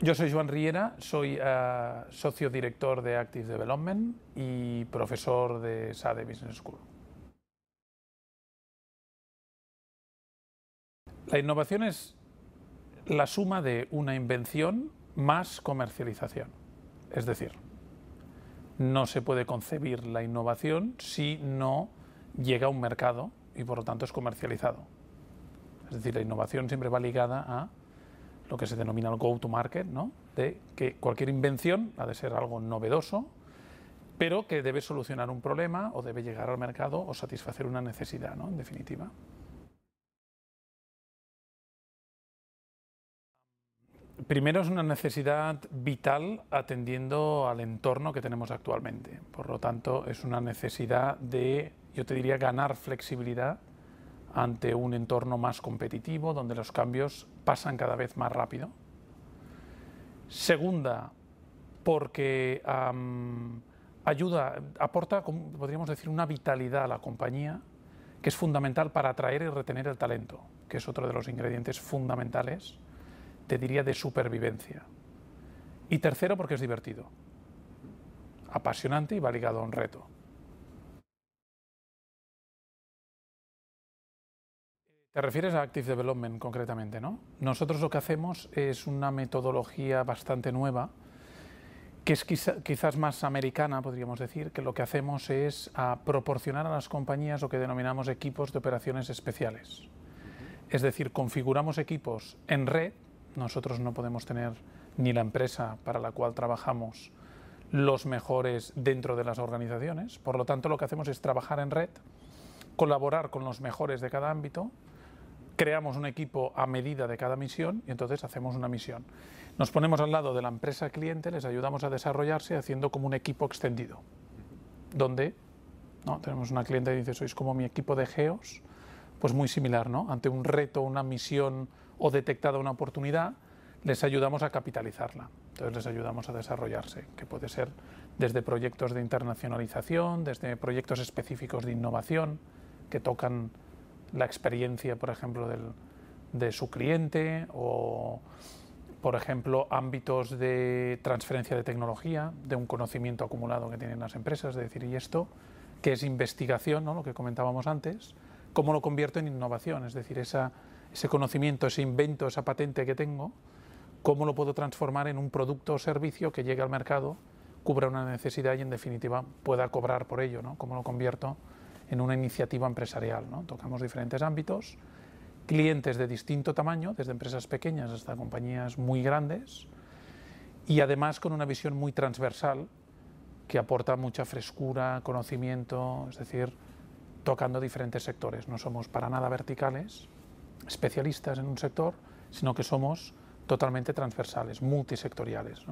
Yo soy Joan Riera, soy eh, socio director de Active Development y profesor de SADE Business School. La innovación es la suma de una invención más comercialización. Es decir, no se puede concebir la innovación si no llega a un mercado y por lo tanto es comercializado. Es decir, la innovación siempre va ligada a lo que se denomina el go-to-market, ¿no? de que cualquier invención ha de ser algo novedoso, pero que debe solucionar un problema o debe llegar al mercado o satisfacer una necesidad, ¿no? en definitiva. Primero es una necesidad vital atendiendo al entorno que tenemos actualmente. Por lo tanto, es una necesidad de, yo te diría, ganar flexibilidad ante un entorno más competitivo, donde los cambios pasan cada vez más rápido. Segunda, porque ayuda, aporta, podríamos decir, una vitalidad a la compañía que es fundamental para atraer y retener el talento, que es otro de los ingredientes fundamentales, te diría, de supervivencia. Y tercero, porque es divertido, apasionante y va ligado a un reto. Te refieres a Active Development concretamente, ¿no? Nosotros lo que hacemos es una metodología bastante nueva, que es quizás más americana, podríamos decir, que lo que hacemos es a proporcionar a las compañías lo que denominamos equipos de operaciones especiales. Es decir, configuramos equipos en red, nosotros no podemos tener ni la empresa para la cual trabajamos los mejores dentro de las organizaciones, por lo tanto lo que hacemos es trabajar en red, colaborar con los mejores de cada ámbito, creamos un equipo a medida de cada misión y entonces hacemos una misión. Nos ponemos al lado de la empresa cliente, les ayudamos a desarrollarse haciendo como un equipo extendido, donde ¿no? tenemos una cliente que dice, sois como mi equipo de geos, pues muy similar, ¿no? Ante un reto, una misión o detectada una oportunidad, les ayudamos a capitalizarla. Entonces les ayudamos a desarrollarse, que puede ser desde proyectos de internacionalización, desde proyectos específicos de innovación que tocan la experiencia, por ejemplo, de su cliente o, por ejemplo, ámbitos de transferencia de tecnología, de un conocimiento acumulado que tienen las empresas, es decir, ¿y esto que es investigación, ¿no? lo que comentábamos antes? ¿Cómo lo convierto en innovación? Es decir, ese conocimiento, ese invento, esa patente que tengo, ¿cómo lo puedo transformar en un producto o servicio que llegue al mercado, cubra una necesidad y, en definitiva, pueda cobrar por ello? ¿no? ¿Cómo lo convierto en una iniciativa empresarial. ¿no? Tocamos diferentes ámbitos, clientes de distinto tamaño, desde empresas pequeñas hasta compañías muy grandes, y además con una visión muy transversal que aporta mucha frescura, conocimiento, es decir, tocando diferentes sectores. No somos para nada verticales, especialistas en un sector, sino que somos totalmente transversales, multisectoriales.